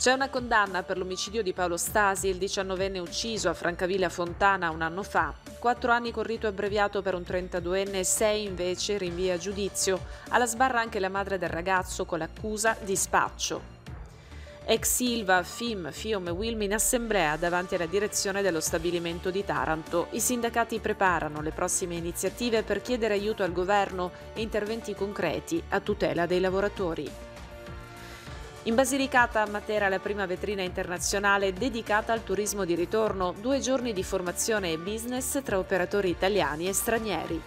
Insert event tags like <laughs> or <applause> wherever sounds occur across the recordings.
C'è una condanna per l'omicidio di Paolo Stasi, il 19enne ucciso a Francavilla Fontana un anno fa. Quattro anni con rito abbreviato per un 32enne sei invece rinvia giudizio. Alla sbarra anche la madre del ragazzo con l'accusa di spaccio. Ex Silva, FIM, Fium e Wilm in assemblea davanti alla direzione dello stabilimento di Taranto. I sindacati preparano le prossime iniziative per chiedere aiuto al governo e interventi concreti a tutela dei lavoratori. In Basilicata a Matera la prima vetrina internazionale dedicata al turismo di ritorno, due giorni di formazione e business tra operatori italiani e stranieri.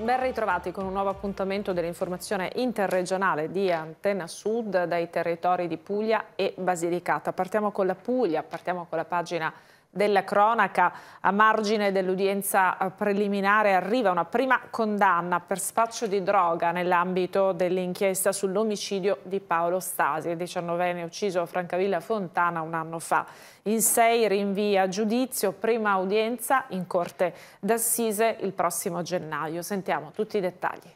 Ben ritrovati con un nuovo appuntamento dell'informazione interregionale di Antenna Sud dai territori di Puglia e Basilicata. Partiamo con la Puglia, partiamo con la pagina della cronaca a margine dell'udienza eh, preliminare arriva una prima condanna per spaccio di droga nell'ambito dell'inchiesta sull'omicidio di Paolo Stasi, il diciannovenne ucciso a Francavilla Fontana un anno fa. In sei rinvia giudizio, prima udienza in corte d'assise il prossimo gennaio. Sentiamo tutti i dettagli.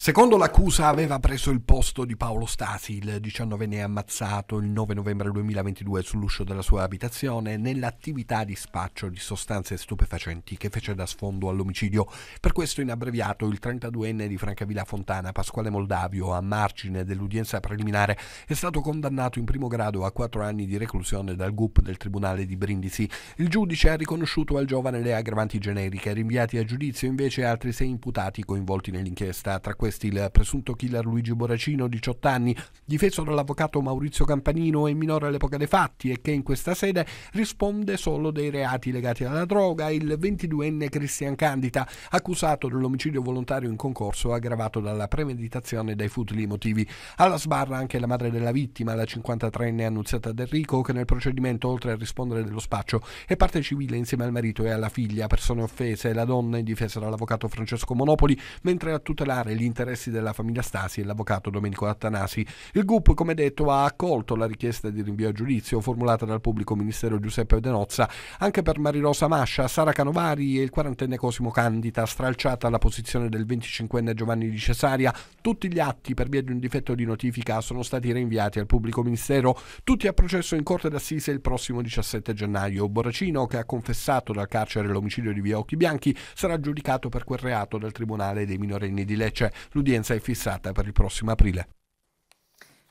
Secondo l'accusa aveva preso il posto di Paolo Stasi, il 19enne ammazzato il 9 novembre 2022 sull'uscio della sua abitazione nell'attività di spaccio di sostanze stupefacenti che fece da sfondo all'omicidio. Per questo in abbreviato il 32enne di Francavilla Fontana, Pasquale Moldavio, a margine dell'udienza preliminare, è stato condannato in primo grado a 4 anni di reclusione dal GUP del Tribunale di Brindisi. Il giudice ha riconosciuto al giovane le aggravanti generiche, rinviati a giudizio invece altri sei imputati coinvolti nell'inchiesta, tra questi questi il presunto killer Luigi Boracino, 18 anni, difeso dall'avvocato Maurizio Campanino e minore all'epoca dei fatti e che in questa sede risponde solo dei reati legati alla droga, il 22enne Cristian Candita, accusato dell'omicidio volontario in concorso aggravato dalla premeditazione dei futili motivi. Alla sbarra anche la madre della vittima, la 53enne Annunziata Del Rico, che nel procedimento, oltre a rispondere dello spaccio, è parte civile insieme al marito e alla figlia, persone offese, la donna in difesa dall'avvocato Francesco Monopoli, mentre a tutelare l'interno interessi della famiglia Stasi e l'avvocato Domenico Attanasi. Il GUP, come detto, ha accolto la richiesta di rinvio a giudizio formulata dal pubblico ministero Giuseppe Denozza anche per Marirosa Mascia, Sara Canovari e il quarantenne Cosimo Candita, stralciata la posizione del 25enne Giovanni di Cesaria. Tutti gli atti per via di un difetto di notifica sono stati rinviati al pubblico ministero, tutti a processo in corte d'assise il prossimo 17 gennaio. Boracino, che ha confessato dal carcere l'omicidio di Via Occhi Bianchi, sarà giudicato per quel reato dal Tribunale dei minorenni di Lecce. L'udienza è fissata per il prossimo aprile.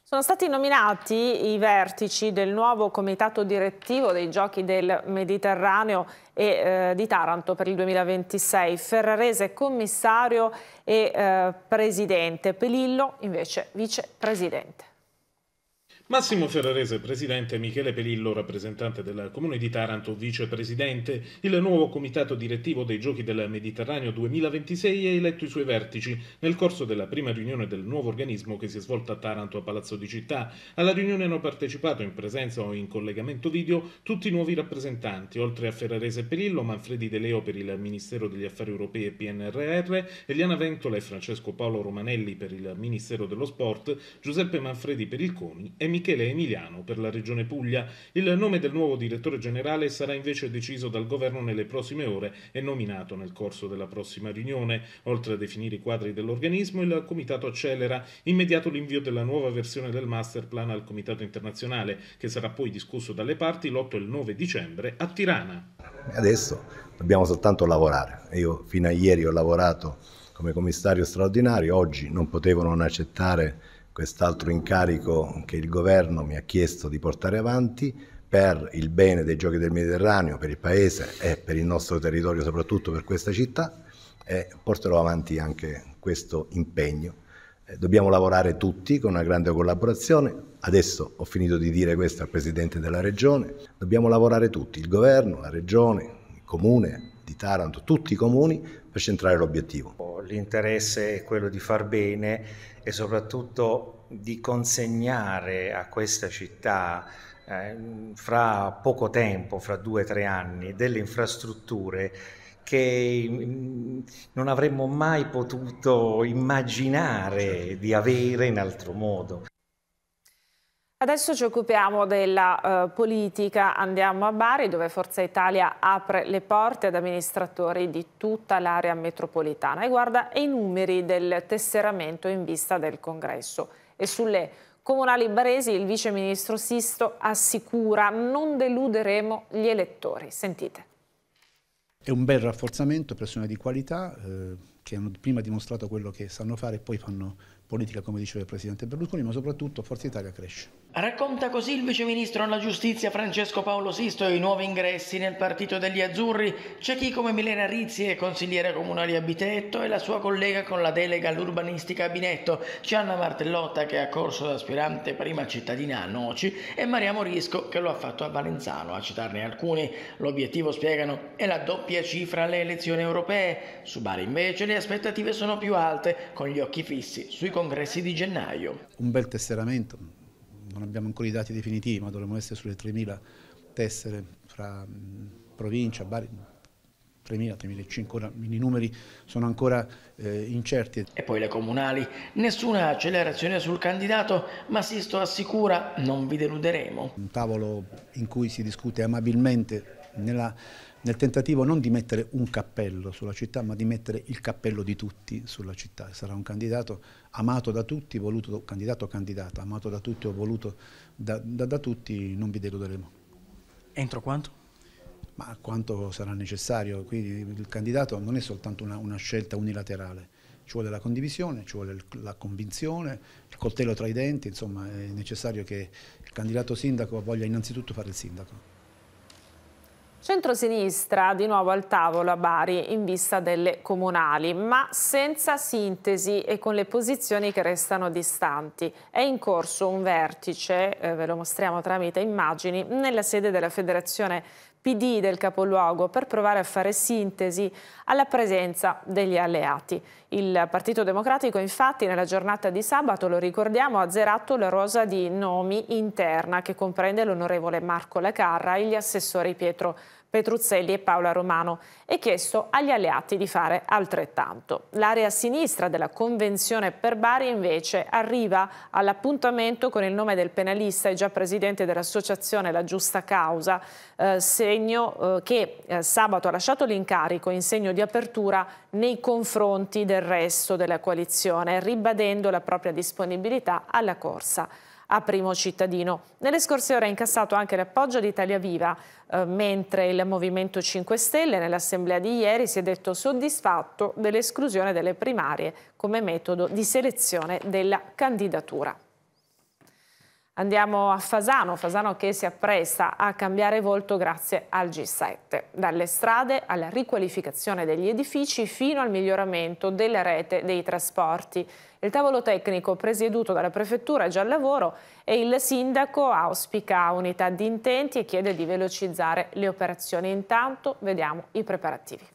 Sono stati nominati i vertici del nuovo comitato direttivo dei giochi del Mediterraneo e eh, di Taranto per il 2026. Ferrarese commissario e eh, presidente, Pelillo invece vicepresidente. Massimo Ferrarese, presidente, Michele Pelillo, rappresentante del Comune di Taranto, vicepresidente, il nuovo comitato direttivo dei Giochi del Mediterraneo 2026 ha eletto i suoi vertici nel corso della prima riunione del nuovo organismo che si è svolta a Taranto a Palazzo di Città. Alla riunione hanno partecipato in presenza o in collegamento video tutti i nuovi rappresentanti, oltre a Ferrarese e Pelillo, Manfredi De Leo per il Ministero degli Affari Europei e PNRR, Eliana Ventola e Francesco Paolo Romanelli per il Ministero dello Sport, Giuseppe Manfredi per il CONI e Michele Emiliano per la Regione Puglia. Il nome del nuovo direttore generale sarà invece deciso dal governo nelle prossime ore e nominato nel corso della prossima riunione. Oltre a definire i quadri dell'organismo, il Comitato accelera immediato l'invio della nuova versione del master plan al Comitato internazionale, che sarà poi discusso dalle parti l'8 e il 9 dicembre a Tirana. Adesso dobbiamo soltanto lavorare. Io fino a ieri ho lavorato come commissario straordinario, oggi non potevo non accettare quest'altro incarico che il governo mi ha chiesto di portare avanti per il bene dei giochi del Mediterraneo, per il paese e per il nostro territorio, soprattutto per questa città, e porterò avanti anche questo impegno. Eh, dobbiamo lavorare tutti con una grande collaborazione. Adesso ho finito di dire questo al Presidente della Regione. Dobbiamo lavorare tutti, il Governo, la Regione, il Comune, di Taranto, tutti i comuni, per centrare l'obiettivo. L'interesse è quello di far bene e soprattutto di consegnare a questa città eh, fra poco tempo, fra due o tre anni, delle infrastrutture che mm, non avremmo mai potuto immaginare certo. di avere in altro modo. Adesso ci occupiamo della eh, politica, andiamo a Bari dove Forza Italia apre le porte ad amministratori di tutta l'area metropolitana e guarda i numeri del tesseramento in vista del congresso e sulle comunali baresi il vice ministro Sisto assicura non deluderemo gli elettori. Sentite. È un bel rafforzamento, persone di qualità eh, che hanno prima dimostrato quello che sanno fare e poi fanno politica come diceva il Presidente Berlusconi, ma soprattutto Forza Italia cresce. Racconta così il viceministro alla giustizia Francesco Paolo Sisto i nuovi ingressi nel partito degli Azzurri. C'è chi come Milena Rizzi è consigliere comunale a Bitetto e la sua collega con la delega all'urbanistica a Binetto, Gianna Martellotta che ha corso aspirante prima cittadina a Noci e Maria Morisco che lo ha fatto a Valenzano. A citarne alcuni, l'obiettivo spiegano è la doppia cifra alle elezioni europee. Su Bari invece le aspettative sono più alte, con gli occhi fissi sui congressi di gennaio. Un bel tesseramento non abbiamo ancora i dati definitivi, ma dovremmo essere sulle 3.000 tessere fra mm, provincia, Bari, 3.000, 3.500, i numeri sono ancora eh, incerti. E poi le comunali, nessuna accelerazione sul candidato, ma Sisto assicura non vi deluderemo. Un tavolo in cui si discute amabilmente nella, nel tentativo non di mettere un cappello sulla città, ma di mettere il cappello di tutti sulla città. Sarà un candidato amato da tutti, voluto, candidato o candidata, amato da tutti o voluto da, da, da tutti, non vi deluderemo. Entro quanto? ma quanto sarà necessario. Quindi il candidato non è soltanto una, una scelta unilaterale, ci vuole la condivisione, ci vuole la convinzione, il coltello tra i denti, insomma è necessario che il candidato sindaco voglia innanzitutto fare il sindaco. Centrosinistra di nuovo al tavolo a Bari in vista delle comunali, ma senza sintesi e con le posizioni che restano distanti. È in corso un vertice, eh, ve lo mostriamo tramite immagini, nella sede della Federazione PD del capoluogo per provare a fare sintesi alla presenza degli alleati. Il Partito Democratico infatti nella giornata di sabato, lo ricordiamo, ha zerato la rosa di nomi interna che comprende l'onorevole Marco Lacarra e gli assessori Pietro Petruzzelli e Paola Romano e chiesto agli alleati di fare altrettanto. L'area sinistra della convenzione per Bari invece arriva all'appuntamento con il nome del penalista e già presidente dell'associazione La Giusta Causa, eh, segno eh, che eh, sabato ha lasciato l'incarico in segno di apertura nei confronti del il resto della coalizione, ribadendo la propria disponibilità alla corsa a primo cittadino. Nelle scorse ore ha incassato anche l'appoggio di Italia Viva, eh, mentre il Movimento 5 Stelle nell'assemblea di ieri si è detto soddisfatto dell'esclusione delle primarie come metodo di selezione della candidatura. Andiamo a Fasano, Fasano che si appresta a cambiare volto grazie al G7. Dalle strade alla riqualificazione degli edifici fino al miglioramento della rete dei trasporti. Il tavolo tecnico presieduto dalla Prefettura è già al lavoro e il Sindaco auspica unità di intenti e chiede di velocizzare le operazioni. Intanto vediamo i preparativi.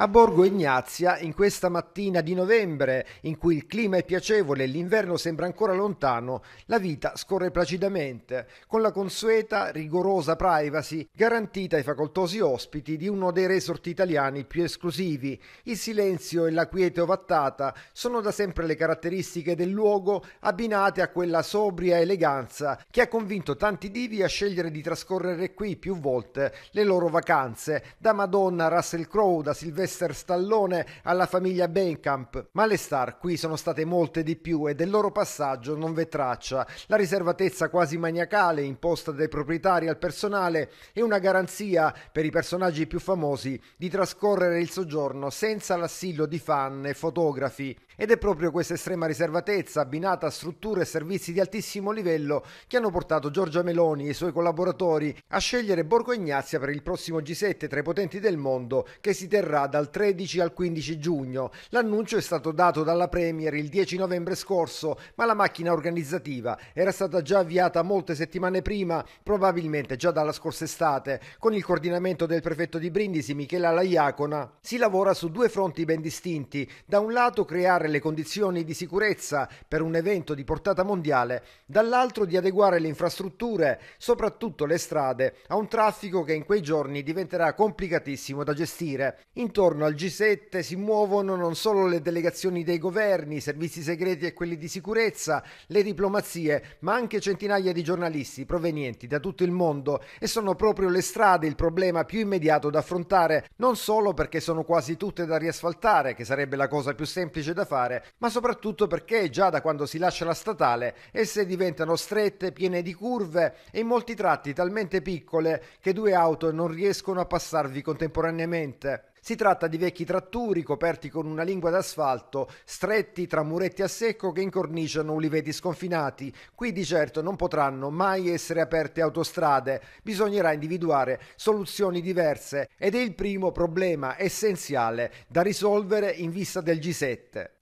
A Borgo Ignazia, in questa mattina di novembre, in cui il clima è piacevole e l'inverno sembra ancora lontano, la vita scorre placidamente, con la consueta rigorosa privacy garantita ai facoltosi ospiti di uno dei resort italiani più esclusivi. Il silenzio e la quiete ovattata sono da sempre le caratteristiche del luogo abbinate a quella sobria eleganza che ha convinto tanti divi a scegliere di trascorrere qui più volte le loro vacanze, da Madonna Russell Crowe, da Silvestre Sylvester Stallone alla famiglia Benkamp, ma le star qui sono state molte di più e del loro passaggio non v'è traccia. La riservatezza quasi maniacale imposta dai proprietari al personale è una garanzia per i personaggi più famosi di trascorrere il soggiorno senza l'assillo di fan e fotografi. Ed è proprio questa estrema riservatezza, abbinata a strutture e servizi di altissimo livello, che hanno portato Giorgia Meloni e i suoi collaboratori a scegliere Borgo Ignazia per il prossimo G7 tra i potenti del mondo, che si terrà dal 13 al 15 giugno. L'annuncio è stato dato dalla Premier il 10 novembre scorso, ma la macchina organizzativa era stata già avviata molte settimane prima, probabilmente già dalla scorsa estate. Con il coordinamento del prefetto di Brindisi, Michela Laiacona, si lavora su due fronti ben distinti. Da un lato creare migliorare le condizioni di sicurezza per un evento di portata mondiale, dall'altro di adeguare le infrastrutture, soprattutto le strade, a un traffico che in quei giorni diventerà complicatissimo da gestire. Intorno al G7 si muovono non solo le delegazioni dei governi, i servizi segreti e quelli di sicurezza, le diplomazie, ma anche centinaia di giornalisti provenienti da tutto il mondo e sono proprio le strade il problema più immediato da affrontare, non solo perché sono quasi tutte da riasfaltare, che sarebbe la cosa più semplice da fare, fare, ma soprattutto perché già da quando si lascia la statale esse diventano strette, piene di curve e in molti tratti talmente piccole che due auto non riescono a passarvi contemporaneamente. Si tratta di vecchi tratturi coperti con una lingua d'asfalto, stretti tra muretti a secco che incorniciano uliveti sconfinati. Qui di certo non potranno mai essere aperte autostrade, bisognerà individuare soluzioni diverse ed è il primo problema essenziale da risolvere in vista del G7.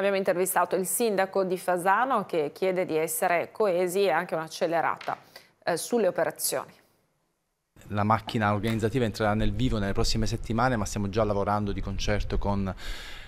Abbiamo intervistato il sindaco di Fasano che chiede di essere coesi e anche un'accelerata eh, sulle operazioni. La macchina organizzativa entrerà nel vivo nelle prossime settimane, ma stiamo già lavorando di concerto con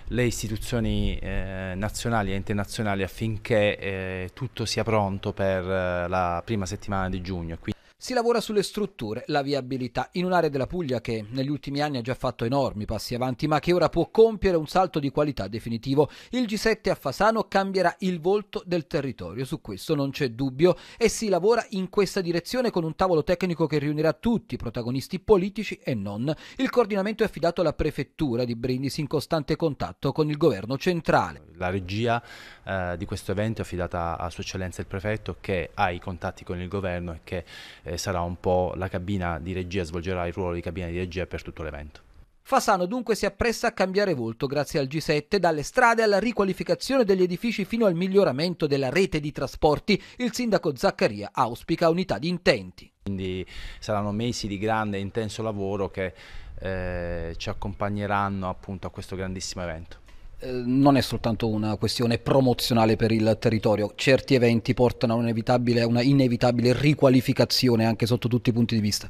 le istituzioni eh, nazionali e internazionali affinché eh, tutto sia pronto per eh, la prima settimana di giugno. Quindi si lavora sulle strutture, la viabilità, in un'area della Puglia che negli ultimi anni ha già fatto enormi passi avanti, ma che ora può compiere un salto di qualità definitivo. Il G7 a Fasano cambierà il volto del territorio, su questo non c'è dubbio, e si lavora in questa direzione con un tavolo tecnico che riunirà tutti i protagonisti politici e non. Il coordinamento è affidato alla prefettura di Brindisi in costante contatto con il governo centrale. La regia eh, di questo evento è affidata a Sua Eccellenza il prefetto che ha i contatti con il governo e che eh, eh, sarà un po' la cabina di regia, svolgerà il ruolo di cabina di regia per tutto l'evento. Fasano dunque si appressa a cambiare volto grazie al G7, dalle strade alla riqualificazione degli edifici fino al miglioramento della rete di trasporti. Il sindaco Zaccaria auspica unità di intenti. Quindi saranno mesi di grande e intenso lavoro che eh, ci accompagneranno appunto a questo grandissimo evento. Eh, non è soltanto una questione promozionale per il territorio, certi eventi portano a un'inevitabile, una inevitabile riqualificazione anche sotto tutti i punti di vista.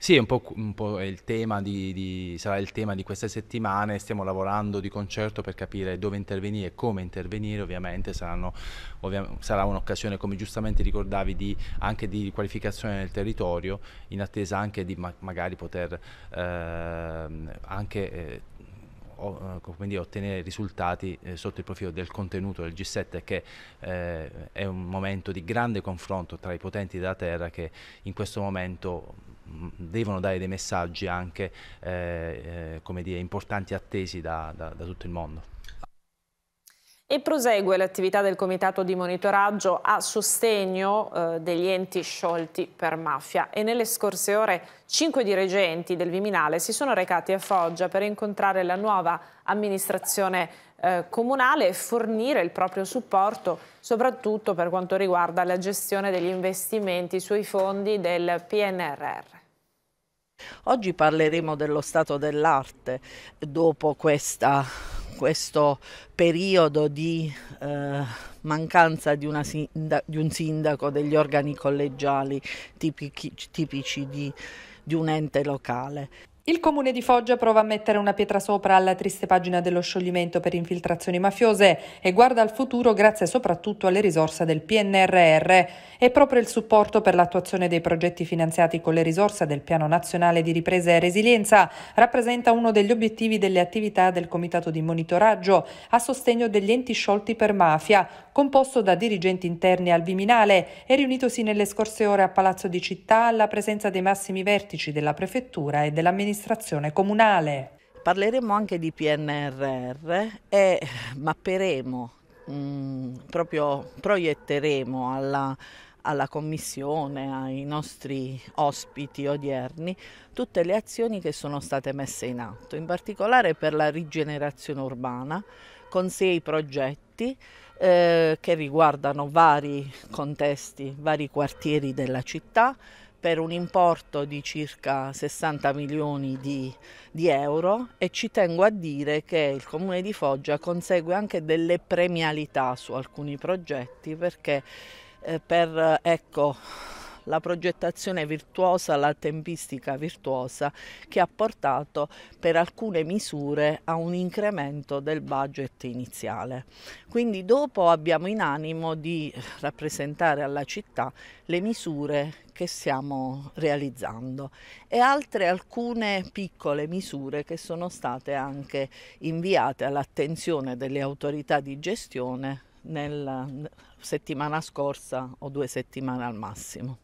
Sì, un po', un po il di, di, sarà il tema di queste settimane, stiamo lavorando di concerto per capire dove intervenire e come intervenire, ovviamente saranno, ovvia, sarà un'occasione, come giustamente ricordavi, di, anche di qualificazione del territorio, in attesa anche di ma, magari poter eh, anche... Eh, o, eh, quindi ottenere risultati eh, sotto il profilo del contenuto del G7 che eh, è un momento di grande confronto tra i potenti della Terra che in questo momento mm, devono dare dei messaggi anche eh, eh dire, importanti attesi da, da, da tutto il mondo e prosegue l'attività del comitato di monitoraggio a sostegno eh, degli enti sciolti per mafia e nelle scorse ore cinque dirigenti del Viminale si sono recati a Foggia per incontrare la nuova amministrazione eh, comunale e fornire il proprio supporto soprattutto per quanto riguarda la gestione degli investimenti sui fondi del PNRR. Oggi parleremo dello stato dell'arte dopo questa questo periodo di eh, mancanza di, sindaco, di, un sindaco, degli organi collegiali tipici, tipici di, di un ente locale. Il comune di Foggia prova a mettere una pietra sopra alla triste pagina dello scioglimento per infiltrazioni mafiose e guarda al futuro grazie soprattutto alle risorse del PNRR. E proprio il supporto per l'attuazione dei progetti finanziati con le risorse del Piano Nazionale di Ripresa e Resilienza rappresenta uno degli obiettivi delle attività del Comitato di Monitoraggio a sostegno degli enti sciolti per mafia, composto da dirigenti interni al Viminale e riunitosi nelle scorse ore a Palazzo di Città alla presenza dei massimi vertici della Prefettura e dell'amministrazione amministrazione comunale. Parleremo anche di PNRR e mapperemo, mh, mm, proprio proietteremo alla, alla Commissione, ai nostri ospiti odierni, tutte le azioni che sono state messe in atto, in particolare per la rigenerazione urbana, con sei progetti eh, che riguardano vari contesti, vari quartieri della città, per un importo di circa 60 milioni di, di, euro e ci tengo a dire che il comune di Foggia consegue anche delle premialità su alcuni progetti perché eh, per ecco la progettazione virtuosa, la tempistica virtuosa che ha portato per alcune misure a un incremento del budget iniziale. Quindi dopo abbiamo in animo di rappresentare alla città le misure che stiamo realizzando e altre alcune piccole misure che sono state anche inviate all'attenzione delle autorità di gestione nella settimana scorsa o due settimane al massimo.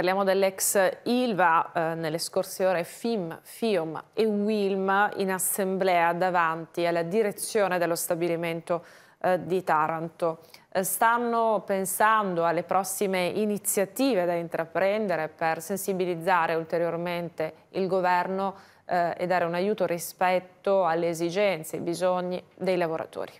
Parliamo dell'ex Ilva, eh, nelle scorse ore FIM, FIOM e WILM in assemblea davanti alla direzione dello stabilimento eh, di Taranto. Eh, stanno pensando alle prossime iniziative da intraprendere per sensibilizzare ulteriormente il governo eh, e dare un aiuto rispetto alle esigenze, ai bisogni dei lavoratori.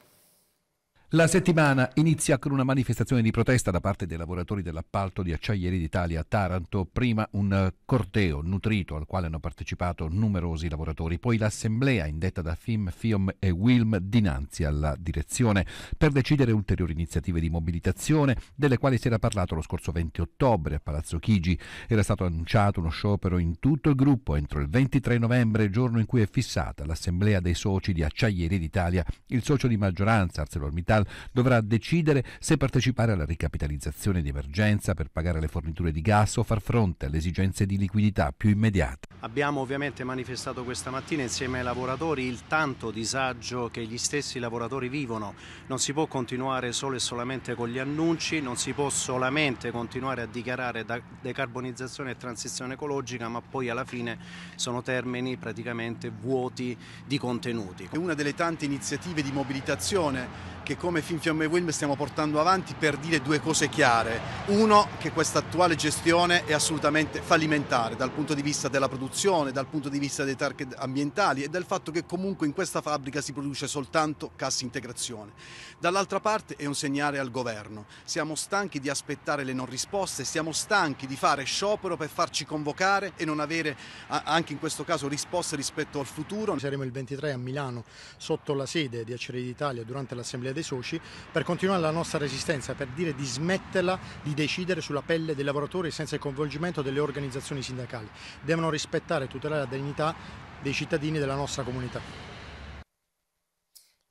La settimana inizia con una manifestazione di protesta da parte dei lavoratori dell'appalto di Acciaieri d'Italia a Taranto, prima un corteo nutrito al quale hanno partecipato numerosi lavoratori, poi l'assemblea indetta da FIM, FIOM e WILM dinanzi alla direzione per decidere ulteriori iniziative di mobilitazione delle quali si era parlato lo scorso 20 ottobre a Palazzo Chigi. Era stato annunciato uno sciopero in tutto il gruppo entro il 23 novembre, giorno in cui è fissata l'assemblea dei soci di Acciaieri d'Italia. Il socio di maggioranza, ArcelorMittal, Capital dovrà decidere se partecipare alla ricapitalizzazione di emergenza per pagare le forniture di gas o far fronte alle esigenze di liquidità più immediate. Abbiamo ovviamente manifestato questa mattina insieme ai lavoratori il tanto disagio che gli stessi lavoratori vivono. Non si può continuare solo e solamente con gli annunci, non si può solamente continuare a dichiarare decarbonizzazione e transizione ecologica, ma poi alla fine sono termini praticamente vuoti di contenuti. È una delle tante iniziative di mobilitazione che come Finfiamme Film Film stiamo portando avanti per dire due cose chiare. Uno, che questa attuale gestione è assolutamente fallimentare dal punto di vista della produzione, dal punto di vista dei target ambientali e del fatto che comunque in questa fabbrica si produce soltanto cassa integrazione. Dall'altra parte è un segnale al governo. Siamo stanchi di aspettare le non risposte, siamo stanchi di fare sciopero per farci convocare e non avere anche in questo caso risposte rispetto al futuro. Saremo il 23 a Milano sotto la sede di Acciaieria d'Italia durante l'Assemblea dei dei soci per continuare la nostra resistenza, per dire di smetterla di decidere sulla pelle dei lavoratori senza il coinvolgimento delle organizzazioni sindacali. Devono rispettare e tutelare la dignità dei cittadini della nostra comunità.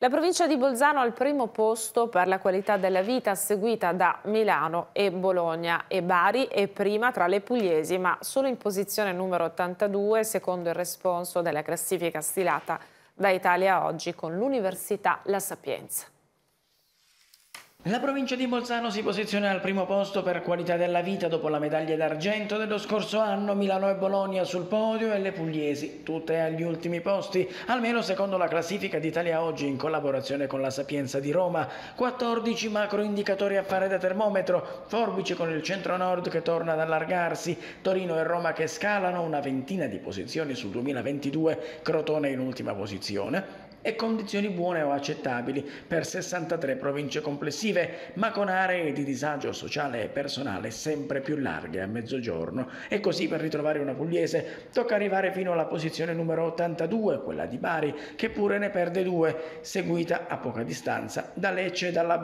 La provincia di Bolzano al primo posto per la qualità della vita, seguita da Milano e Bologna e Bari è prima tra le pugliesi, ma solo in posizione numero 82 secondo il responso della classifica stilata da Italia Oggi con l'Università La Sapienza. La provincia di Bolzano si posiziona al primo posto per qualità della vita dopo la medaglia d'argento dello scorso anno, Milano e Bologna sul podio e le pugliesi tutte agli ultimi posti, almeno secondo la classifica d'Italia oggi in collaborazione con la Sapienza di Roma. 14 macroindicatori a fare da termometro, forbici con il centro-nord che torna ad allargarsi, Torino e Roma che scalano una ventina di posizioni sul 2022, Crotone in ultima posizione, e condizioni buone o accettabili per 63 province complessive, ma con aree di disagio sociale e personale sempre più larghe a mezzogiorno. E così per ritrovare una pugliese tocca arrivare fino alla posizione numero 82, quella di Bari, che pure ne perde due, seguita a poca distanza da Lecce e dalla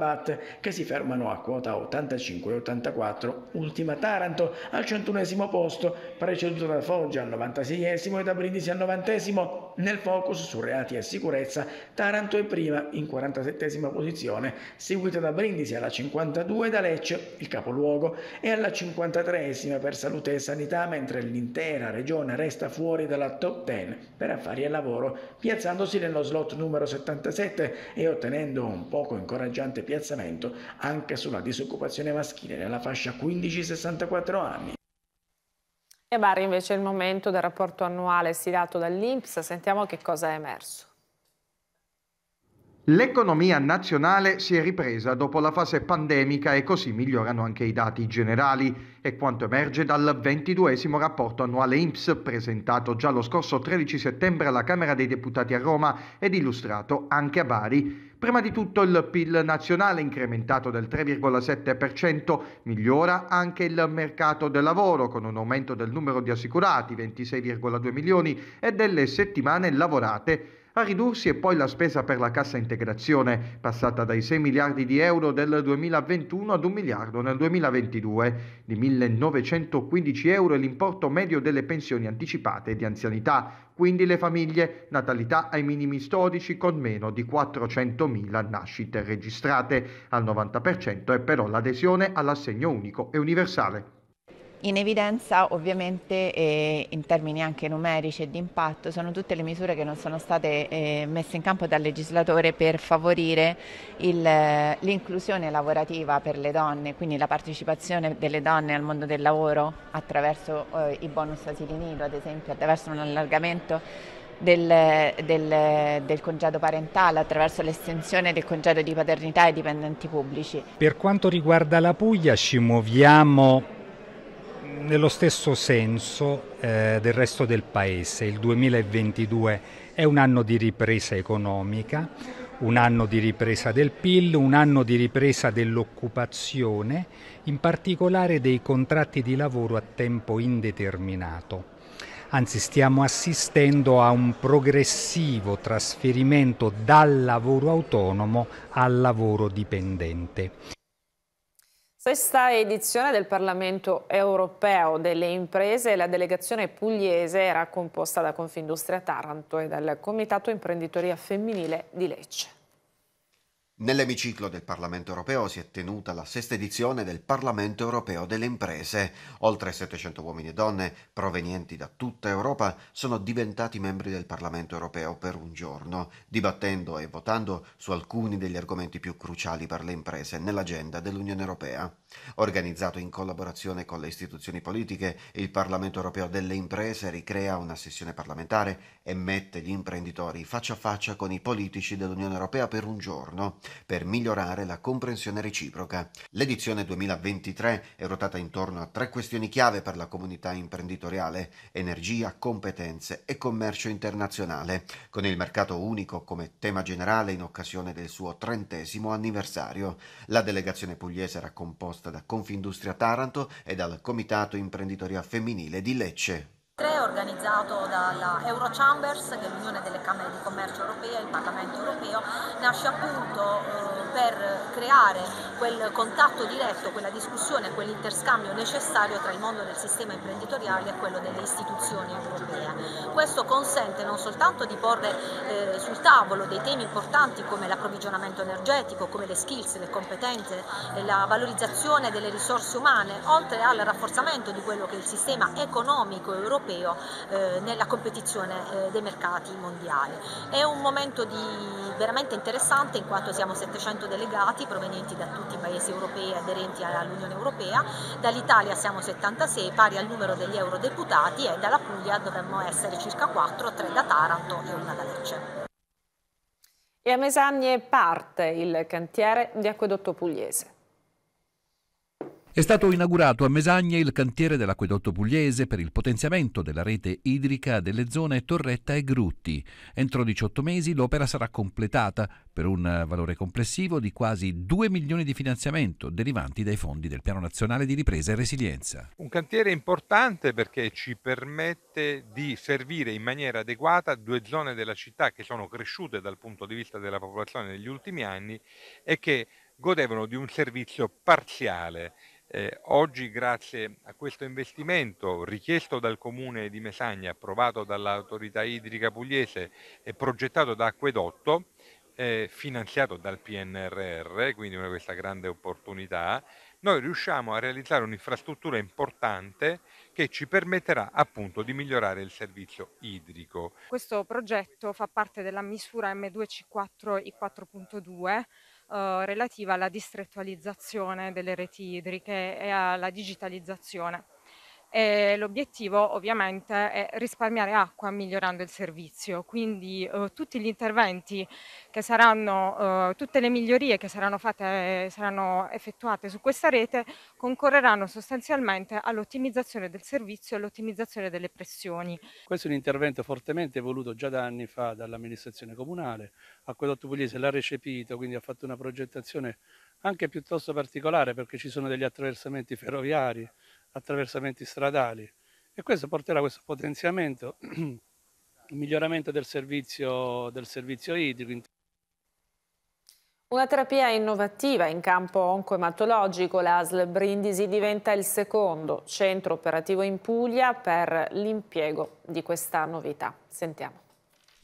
che si fermano a quota 85 e 84, ultima Taranto al 101 posto, preceduto da Foggia al 96 e da Brindisi al 90 nel focus su reati e sicurezza terza, Taranto è prima in 47 posizione, seguita da Brindisi alla 52, da Lecce, il capoluogo, e alla 53 per salute e sanità, mentre l'intera regione resta fuori dalla top 10 per affari e lavoro, piazzandosi nello slot numero 77 e ottenendo un poco incoraggiante piazzamento anche sulla disoccupazione maschile nella fascia 15-64 anni. E Bari invece il momento del rapporto annuale stilato dall'Inps, sentiamo che cosa è emerso. L'economia nazionale si è ripresa dopo la fase pandemica e così migliorano anche i dati generali e quanto emerge dal 22 rapporto annuale INPS presentato già lo scorso 13 settembre alla Camera dei Deputati a Roma ed illustrato anche a Bari. Prima di tutto il PIL nazionale incrementato del 3,7%, migliora anche il mercato del lavoro con un aumento del numero di assicurati 26,2 milioni e delle settimane lavorate a ridursi è poi la spesa per la cassa integrazione, passata dai 6 miliardi di euro del 2021 ad 1 miliardo nel 2022. Di 1.915 euro è l'importo medio delle pensioni anticipate di anzianità, quindi le famiglie, natalità ai minimi storici con meno di 400.000 nascite registrate. Al 90% è però l'adesione all'assegno unico e universale. In evidenza ovviamente eh, in termini anche numerici e di impatto sono tutte le misure che non sono state eh, messe in campo dal legislatore per favorire eh, l'inclusione lavorativa per le donne, quindi la partecipazione delle donne al mondo del lavoro attraverso eh, i bonus asili nido ad esempio, attraverso un allargamento del, del, del, congedo parentale attraverso l'estensione del congedo di paternità ai dipendenti pubblici. Per quanto riguarda la Puglia ci muoviamo nello stesso senso eh, del resto del Paese. Il 2022 è un anno di ripresa economica, un anno di ripresa del PIL, un anno di ripresa dell'occupazione, in particolare dei contratti di lavoro a tempo indeterminato. Anzi, stiamo assistendo a un progressivo trasferimento dal lavoro autonomo al lavoro dipendente. Sesta edizione del Parlamento europeo delle imprese, la delegazione pugliese era composta da Confindustria Taranto e dal Comitato Imprenditoria Femminile di Lecce. Nell'emiciclo del Parlamento europeo si è tenuta la sesta edizione del Parlamento europeo delle imprese. Oltre 700 uomini e donne provenienti da tutta Europa sono diventati membri del Parlamento europeo per un giorno, dibattendo e votando su alcuni degli argomenti più cruciali per le imprese nell'agenda dell'Unione europea. Organizzato in collaborazione con le istituzioni politiche, il Parlamento europeo delle imprese ricrea una sessione parlamentare e mette gli imprenditori faccia a faccia con i politici dell'Unione europea per un giorno, per migliorare la comprensione reciproca. L'edizione 2023 è ruotata intorno a tre questioni chiave per la comunità imprenditoriale, energia, competenze e commercio internazionale, con il mercato unico come tema generale in occasione del suo trentesimo anniversario. La delegazione pugliese era composta da Confindustria Taranto e dal Comitato Imprenditoria Femminile di Lecce organizzato dalla Eurochambers, che è l'Unione delle Camere di Commercio Europea, il Parlamento Europeo, nasce appunto eh, per creare quel contatto diretto, quella discussione, quell'interscambio necessario tra il mondo del sistema imprenditoriale e quello delle istituzioni europee. Questo consente non soltanto di porre eh, sul tavolo dei temi importanti come l'approvvigionamento energetico, come le skills, le competenze, la valorizzazione delle risorse umane, oltre al rafforzamento di quello che è il sistema economico europeo, europeo eh, nella competizione eh, dei mercati mondiali. È un momento di, veramente interessante in quanto siamo 700 delegati provenienti da tutti i paesi europei aderenti all'Unione Europea, dall'Italia siamo 76 pari al numero degli eurodeputati e dalla Puglia dovremmo essere circa 4, 3 da Taranto e una da Lecce. E a Mesagne parte il cantiere di Acquedotto Pugliese. È stato inaugurato a Mesagne il cantiere dell'acquedotto pugliese per il potenziamento della rete idrica delle zone Torretta e Grutti. Entro 18 mesi l'opera sarà completata per un valore complessivo di quasi 2 milioni di finanziamento derivanti dai fondi del Piano Nazionale di Ripresa e Resilienza. Un cantiere importante perché ci permette di servire in maniera adeguata due zone della città che sono cresciute dal punto di vista della popolazione negli ultimi anni e che godevano di un servizio parziale eh, oggi, grazie a questo investimento richiesto dal comune di Mesagna, approvato dall'autorità idrica pugliese e progettato da Acquedotto, eh, finanziato dal PNRR, quindi una, questa grande opportunità, noi riusciamo a realizzare un'infrastruttura importante che ci permetterà appunto di migliorare il servizio idrico. Questo progetto fa parte della misura M2C4 I4.2 Uhm, relativa alla distrettualizzazione delle reti idriche e alla digitalizzazione e l'obiettivo ovviamente è risparmiare acqua migliorando il servizio, quindi eh, tutti gli interventi che saranno, eh, tutte le migliorie che saranno, fatte, eh, saranno effettuate su questa rete concorreranno sostanzialmente all'ottimizzazione del servizio e all'ottimizzazione delle pressioni. Questo è un intervento fortemente voluto già da anni fa dall'amministrazione comunale, Acquedotto Pugliese l'ha recepito, quindi ha fatto una progettazione anche piuttosto particolare perché ci sono degli attraversamenti ferroviari, attraversamenti stradali e questo porterà a questo potenziamento, <clears throat> miglioramento del servizio, del servizio idrico. Una terapia innovativa in campo oncoematologico, l'ASL Brindisi diventa il secondo centro operativo in Puglia per l'impiego di questa novità. Sentiamo.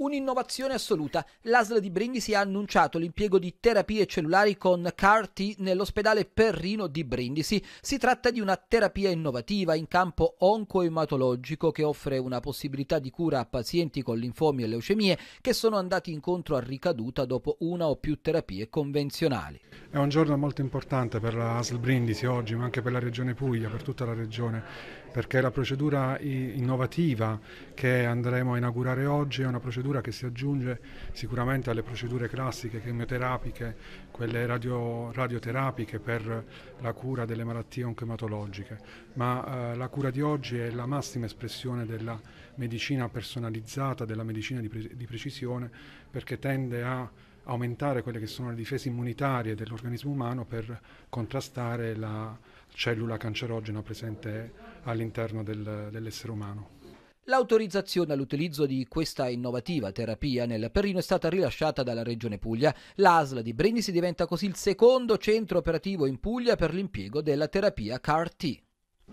Un'innovazione assoluta. L'ASL di Brindisi ha annunciato l'impiego di terapie cellulari con CAR-T nell'ospedale Perrino di Brindisi. Si tratta di una terapia innovativa in campo oncoematologico che offre una possibilità di cura a pazienti con linfomi e leucemie che sono andati incontro a ricaduta dopo una o più terapie convenzionali. È un giorno molto importante per l'ASL Brindisi oggi, ma anche per la regione Puglia, per tutta la regione perché la procedura innovativa che andremo a inaugurare oggi è una procedura che si aggiunge sicuramente alle procedure classiche chemioterapiche, quelle radio, radioterapiche per la cura delle malattie oncoematologiche, ma eh, la cura di oggi è la massima espressione della medicina personalizzata, della medicina di, pre- di precisione, perché tende a aumentare quelle che sono le difese immunitarie dell'organismo umano per contrastare la cellula cancerogena presente all'interno del, dell'essere umano. L'autorizzazione all'utilizzo di questa innovativa terapia nel Perrino è stata rilasciata dalla Regione Puglia. L'ASL di Brindisi diventa così il secondo centro operativo in Puglia per l'impiego della terapia CAR-T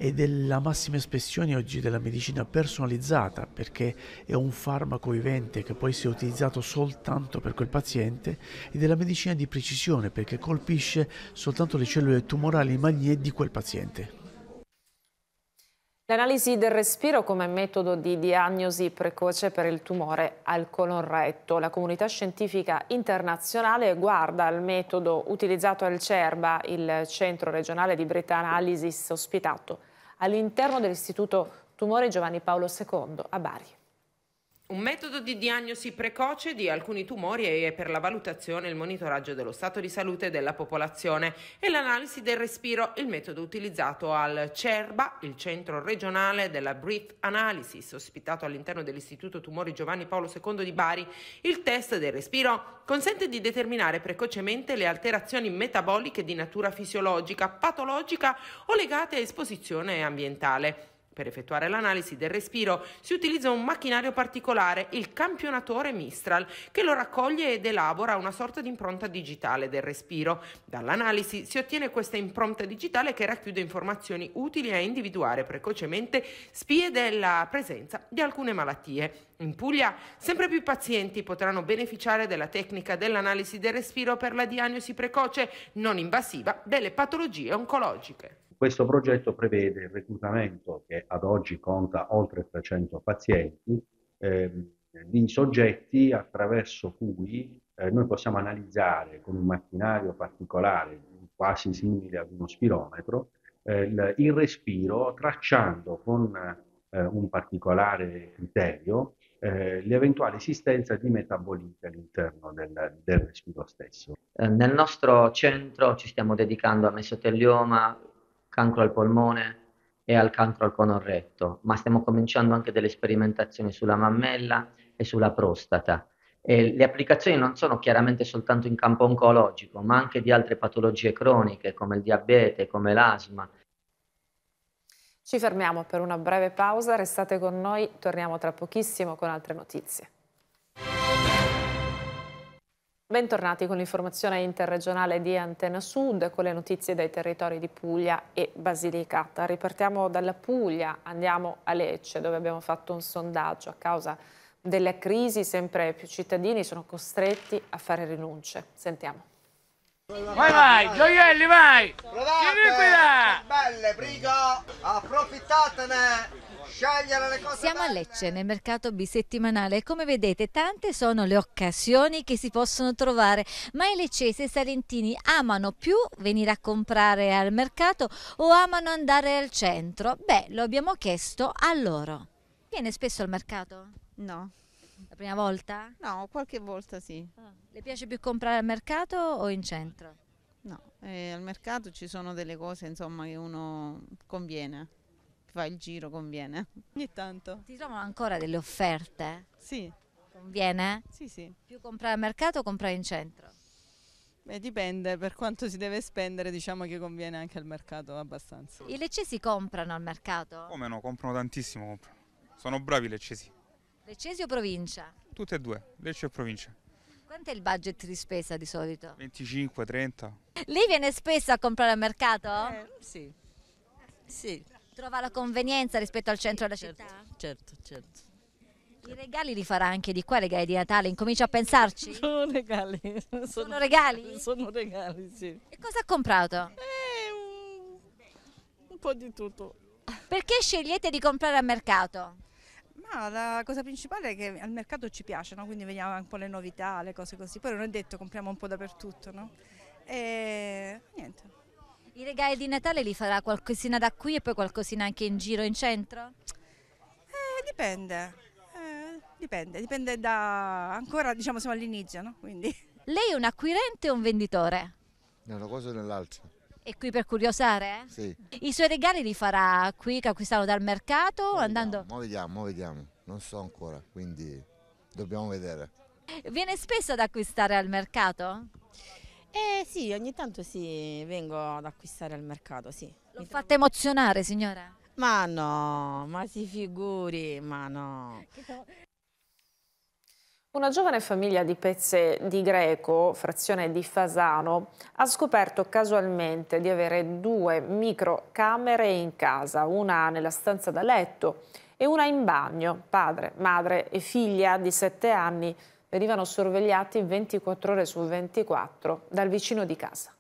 ed è la massima espressione oggi della medicina personalizzata perché è un farmaco vivente che poi si è utilizzato soltanto per quel paziente e della medicina di precisione perché colpisce soltanto le cellule tumorali maligne di quel paziente. L'analisi del respiro come metodo di diagnosi precoce per il tumore al colon retto. La comunità scientifica internazionale guarda al metodo utilizzato al CERBA, il centro regionale di Bretana Analysis ospitato all'interno dell'Istituto Tumore Giovanni Paolo II a Bari. Un metodo di diagnosi precoce di alcuni tumori è per la valutazione e il monitoraggio dello stato di salute della popolazione e l'analisi del respiro, il metodo utilizzato al CERBA, il centro regionale della Breath Analysis, ospitato all'interno dell'Istituto Tumori Giovanni Paolo II di Bari. Il test del respiro consente di determinare precocemente le alterazioni metaboliche di natura fisiologica, patologica o legate a esposizione ambientale. Per effettuare l'analisi del respiro si utilizza un macchinario particolare, il campionatore Mistral, che lo raccoglie ed elabora una sorta di impronta digitale del respiro. Dall'analisi si ottiene questa impronta digitale che racchiude informazioni utili a individuare precocemente spie della presenza di alcune malattie. In Puglia sempre più pazienti potranno beneficiare della tecnica dell'analisi del respiro per la diagnosi precoce non invasiva delle patologie oncologiche. Questo progetto prevede il reclutamento, che ad oggi conta oltre 300 pazienti, ehm, di soggetti attraverso cui eh, noi possiamo analizzare con un macchinario particolare, quasi simile ad uno spirometro, eh, il, il, respiro, tracciando con eh, un particolare criterio eh, l'eventuale esistenza di metaboliti all'interno del, del respiro stesso. Eh, nel nostro centro ci stiamo dedicando a mesotelioma, cancro al polmone e al cancro al conorretto, ma stiamo cominciando anche delle sperimentazioni sulla mammella e sulla prostata. E le applicazioni non sono chiaramente soltanto in campo oncologico, ma anche di altre patologie croniche come il diabete, come l'asma. Ci fermiamo per una breve pausa, restate con noi, torniamo tra pochissimo con altre notizie. Bentornati con l'informazione interregionale di Antena Sud, con le notizie dai territori di Puglia e Basilicata. Ripartiamo dalla Puglia, andiamo a Lecce, dove abbiamo fatto un sondaggio. A causa della crisi sempre più cittadini sono costretti a fare rinunce. Sentiamo. Vai vai, gioielli vai! Provate! Belle, briga, Approfittatene! scegliere le cose Siamo a Lecce nel mercato bisettimanale e come vedete tante sono le occasioni che si possono trovare, ma i leccesi e i salentini amano più venire a comprare al mercato o amano andare al centro? Beh, lo abbiamo chiesto a loro. Viene spesso al mercato? No. La prima volta? No, qualche volta sì. Ah. Le piace più comprare al mercato o in centro? No, eh, al mercato ci sono delle cose insomma, che uno conviene fa il giro, conviene. Ogni tanto. Ti trovano ancora delle offerte? Sì. Conviene? Sì, sì. Più comprare al mercato o comprare in centro? Beh, dipende, per quanto si deve spendere diciamo che conviene anche al mercato abbastanza. I leccesi comprano al mercato? Come no, comprano tantissimo, comprano. Sono bravi i leccesi. Leccesi o provincia? Tutte e due, Lecce e provincia. Quanto è il budget di spesa di solito? 25-30. Lei viene spesso a comprare al mercato? Eh, sì. Sì. Trova la convenienza rispetto al centro della certo, città? Certo, certo. I regali li farà anche di qua, regali di Natale, Incomincio a pensarci? <laughs> Sono regali. Sono, sono regali? Sono regali, sì. E cosa ha comprato? Eh, un, un po' di tutto. Perché scegliete di comprare al mercato? Ma la cosa principale è che al mercato ci piace, no? quindi veniamo un po' le novità, le cose così. Poi non è detto, compriamo un po' dappertutto, no? E niente. I regali di Natale li farà qualcosina da qui e poi qualcosina anche in giro in centro? Eh, dipende. Eh, dipende, dipende da... ancora diciamo siamo all'inizio, no? Quindi. Lei è un acquirente o un venditore? Da una cosa o nell'altra. E qui per curiosare? Eh? Sì. I suoi regali li farà qui che acquistano dal mercato? Mo andando... vediamo, mo vediamo, mo vediamo. Non so ancora, quindi dobbiamo vedere. Viene spesso ad acquistare al mercato? Eh sì, ogni tanto sì, vengo ad acquistare al mercato, sì. L'ho fatta emozionare signora? Ma no, ma si figuri, ma no. Una giovane famiglia di pezze di Greco, frazione di Fasano, ha scoperto casualmente di avere due microcamere in casa, una nella stanza da letto e una in bagno. Padre, madre e figlia di sette anni venivano sorvegliati 24 ore su 24 dal vicino di casa.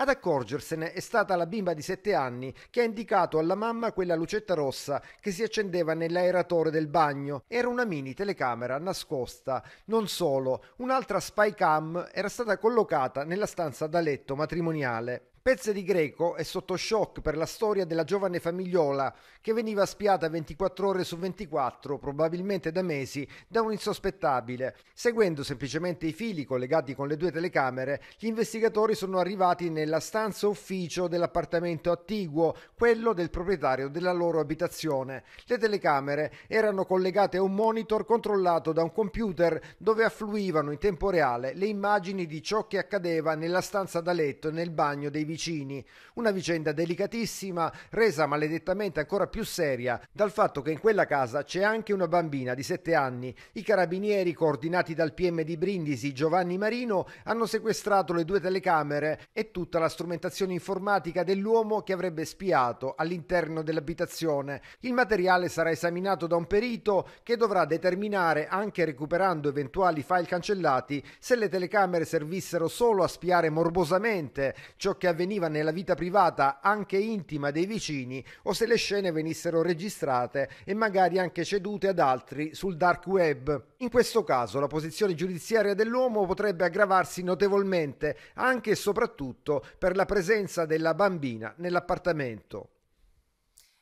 Ad accorgersene è stata la bimba di 7 anni che ha indicato alla mamma quella lucetta rossa che si accendeva nell'aeratore del bagno. Era una mini telecamera nascosta. Non solo, un'altra spy cam era stata collocata nella stanza da letto matrimoniale. Pezze di Greco è sotto shock per la storia della giovane famigliola che veniva spiata 24 ore su 24, probabilmente da mesi, da un insospettabile. Seguendo semplicemente i fili collegati con le due telecamere, gli investigatori sono arrivati nella stanza ufficio dell'appartamento attiguo, quello del proprietario della loro abitazione. Le telecamere erano collegate a un monitor controllato da un computer dove affluivano in tempo reale le immagini di ciò che accadeva nella stanza da letto e nel bagno dei vicini vicini, una vicenda delicatissima resa maledettamente ancora più seria dal fatto che in quella casa c'è anche una bambina di 7 anni. I carabinieri coordinati dal PM di Brindisi Giovanni Marino hanno sequestrato le due telecamere e tutta la strumentazione informatica dell'uomo che avrebbe spiato all'interno dell'abitazione. Il materiale sarà esaminato da un perito che dovrà determinare, anche recuperando eventuali file cancellati, se le telecamere servissero solo a spiare morbosamente ciò che avveniva avveniva nella vita privata anche intima dei vicini o se le scene venissero registrate e magari anche cedute ad altri sul dark web. In questo caso la posizione giudiziaria dell'uomo potrebbe aggravarsi notevolmente anche e soprattutto per la presenza della bambina nell'appartamento.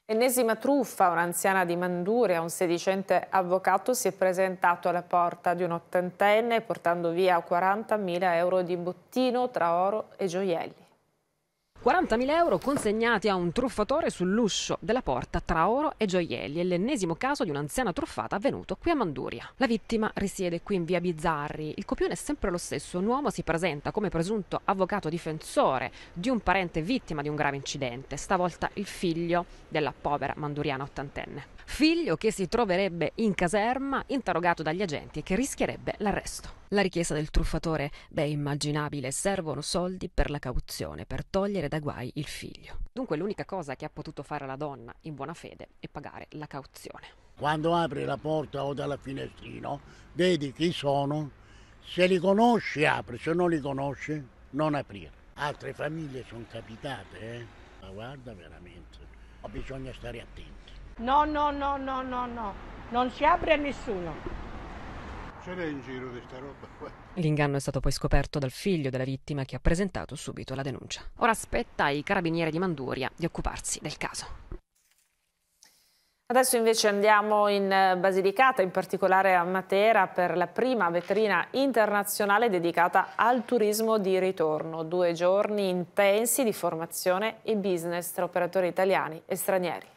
Ennesima truffa, un'anziana di Manduria, un sedicente avvocato, si è presentato alla porta di un ottantenne portando via 40.000 euro di bottino tra oro e gioielli. 40.000 euro consegnati a un truffatore sull'uscio della porta tra oro e gioielli. È l'ennesimo caso di un'anziana truffata avvenuto qui a Manduria. La vittima risiede qui in via Bizzarri. Il copione è sempre lo stesso. Un uomo si presenta come presunto avvocato difensore di un parente vittima di un grave incidente, stavolta il figlio della povera manduriana ottantenne figlio che si troverebbe in caserma interrogato dagli agenti e che rischierebbe l'arresto. La richiesta del truffatore, beh, immaginabile, servono soldi per la cauzione, per togliere da guai il figlio. Dunque l'unica cosa che ha potuto fare la donna in buona fede è pagare la cauzione. Quando apri la porta o dalla finestrino, vedi chi sono, se li conosci apri, se non li conosci non aprire. Altre famiglie sono capitate, eh? Ma guarda veramente, ma bisogna stare attenti. No, no, no, no, no, no, non si apre a nessuno. Ce n'è in giro di sta roba qua. <laughs> L'inganno è stato poi scoperto dal figlio della vittima che ha presentato subito la denuncia. Ora aspetta ai carabinieri di Manduria di occuparsi del caso. Adesso invece andiamo in eh, Basilicata, in particolare a Matera, per la prima vetrina internazionale dedicata al turismo di ritorno. Due giorni intensi di formazione e business tra operatori italiani e stranieri.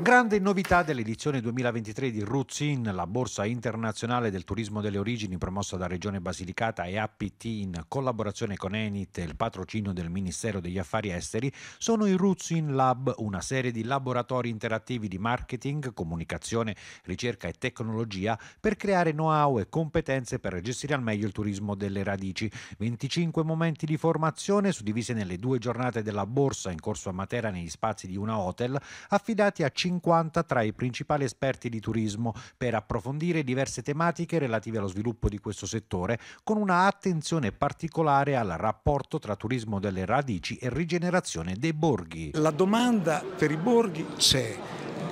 Grande novità dell'edizione 2023 di Ruzin, la borsa internazionale del turismo delle origini promossa da Regione Basilicata e APT in collaborazione con Enit il patrocino del Ministero degli Affari Esteri, sono i Ruzin Lab, una serie di laboratori interattivi di marketing, comunicazione, ricerca e tecnologia per creare know-how e competenze per gestire al meglio il turismo delle radici. 25 momenti di formazione suddivise nelle due giornate della borsa in corso a Matera negli spazi di una hotel, affidati a 5 50 tra i principali esperti di turismo per approfondire diverse tematiche relative allo sviluppo di questo settore, con una attenzione particolare al rapporto tra turismo delle radici e rigenerazione dei borghi. La domanda per i borghi c'è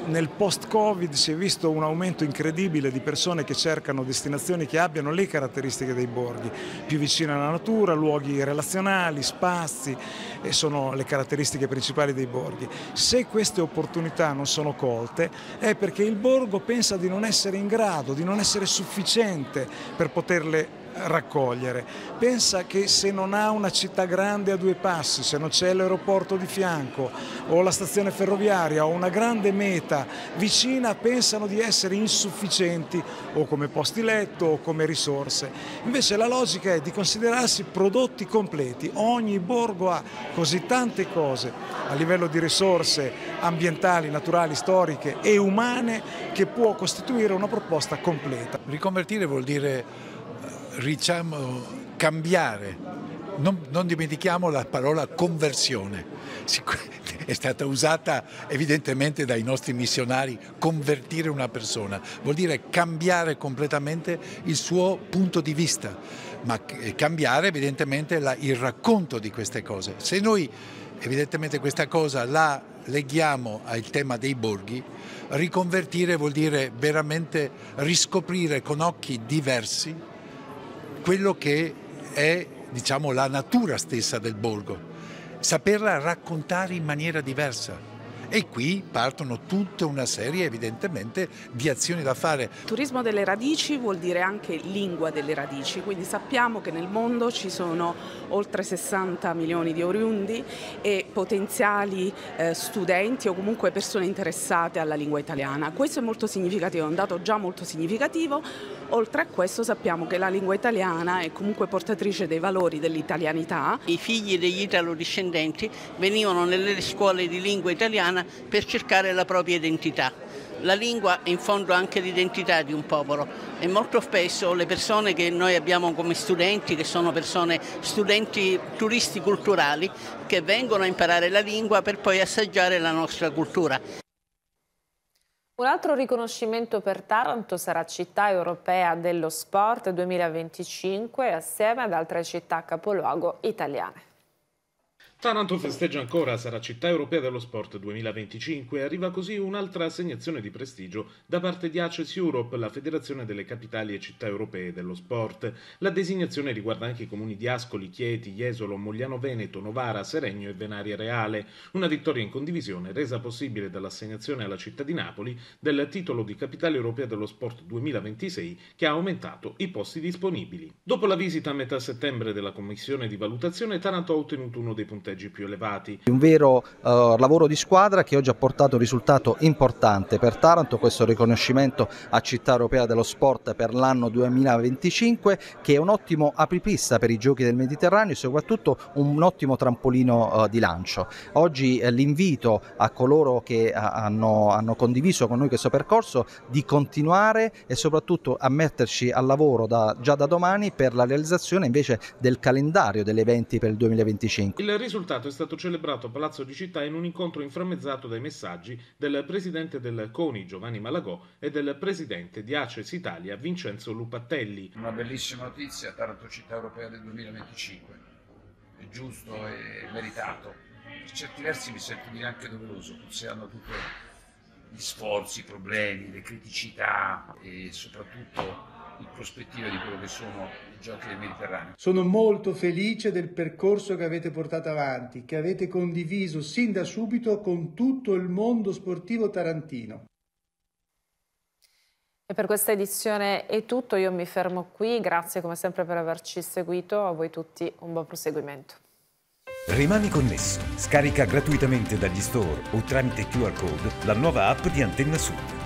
nel post-Covid si è visto un aumento incredibile di persone che cercano destinazioni che abbiano le caratteristiche dei borghi, più vicine alla natura, luoghi relazionali, spazi, eh, sono le caratteristiche principali dei borghi. Se queste opportunità non sono colte è perché il borgo pensa di non essere in grado, di non essere sufficiente per poterle raccogliere. Pensa che se non ha una città grande a due passi, se non c'è l'aeroporto di fianco o la stazione ferroviaria o una grande meta vicina, pensano di essere insufficienti o come posti letto o come risorse. Invece la logica è di considerarsi prodotti completi, ogni borgo ha così tante cose a livello di risorse ambientali, naturali, storiche e umane che può costituire una proposta completa. Riconvertire vuol dire diciamo, cambiare. Non, non, dimentichiamo la parola conversione. <laughs> È stata usata evidentemente dai nostri missionari convertire una persona, vuol dire cambiare completamente il suo punto di vista, ma eh, cambiare evidentemente la, il racconto di queste cose. Se noi evidentemente questa cosa la leghiamo al tema dei borghi, riconvertire vuol dire veramente riscoprire con occhi diversi quello che è diciamo, la natura stessa del borgo, saperla raccontare in maniera diversa. E qui partono tutta una serie evidentemente di azioni da fare. Turismo delle radici vuol dire anche lingua delle radici, quindi sappiamo che nel mondo ci sono oltre 60 milioni di oriundi e potenziali eh, studenti o comunque persone interessate alla lingua italiana. Questo è molto significativo, è un dato già molto significativo. Oltre a questo sappiamo che la lingua italiana è comunque portatrice dei valori dell'italianità. I figli degli italo-discendenti venivano nelle scuole di lingua italiana umana per cercare la propria identità. La lingua è in fondo anche l'identità di un popolo e molto spesso le persone che noi abbiamo come studenti, che sono persone studenti turisti culturali, che vengono a imparare la lingua per poi assaggiare la nostra cultura. Un altro riconoscimento per Taranto sarà Città Europea dello Sport 2025 assieme ad altre città capoluogo italiane. Taranto festeggia ancora, sarà città europea dello sport 2025 e arriva così un'altra assegnazione di prestigio da parte di Aces Europe, la federazione delle capitali e città europee dello sport. La designazione riguarda anche i comuni di Ascoli, Chieti, Jesolo, Mogliano Veneto, Novara, Seregno e Venaria Reale. Una vittoria in condivisione resa possibile dall'assegnazione alla città di Napoli del titolo di capitale europea dello sport 2026 che ha aumentato i posti disponibili. Dopo la visita a metà settembre della commissione di valutazione, Taranto ha ottenuto uno dei punti punteggi più elevati. Un vero uh, lavoro di squadra che oggi ha portato un risultato importante per Taranto, questo riconoscimento a Città Europea dello Sport per l'anno 2025 che è un ottimo apripista per i giochi del Mediterraneo e soprattutto un ottimo trampolino uh, di lancio. Oggi uh, l'invito a coloro che hanno, hanno condiviso con noi questo percorso di continuare e soprattutto a metterci al lavoro da, già da domani per la realizzazione invece del calendario degli eventi per il 2025. Il risultato è stato celebrato a Palazzo di Città in un incontro inframmezzato dai messaggi del presidente del CONI Giovanni Malagò e del presidente di Aces Italia Vincenzo Lupattelli. Una bellissima notizia, Taranto Città Europea del 2025, è giusto e meritato. Per certi versi mi sento dire anche doveroso, considerando tutti gli sforzi, i problemi, le criticità e soprattutto in prospettiva di quello che sono i giochi del Mediterraneo. Sono molto felice del percorso che avete portato avanti, che avete condiviso sin da subito con tutto il mondo sportivo tarantino. E per questa edizione è tutto, io mi fermo qui, grazie come sempre per averci seguito, a voi tutti un buon proseguimento. Rimani connesso, scarica gratuitamente dagli store o tramite QR code la nuova app di Antenna Sud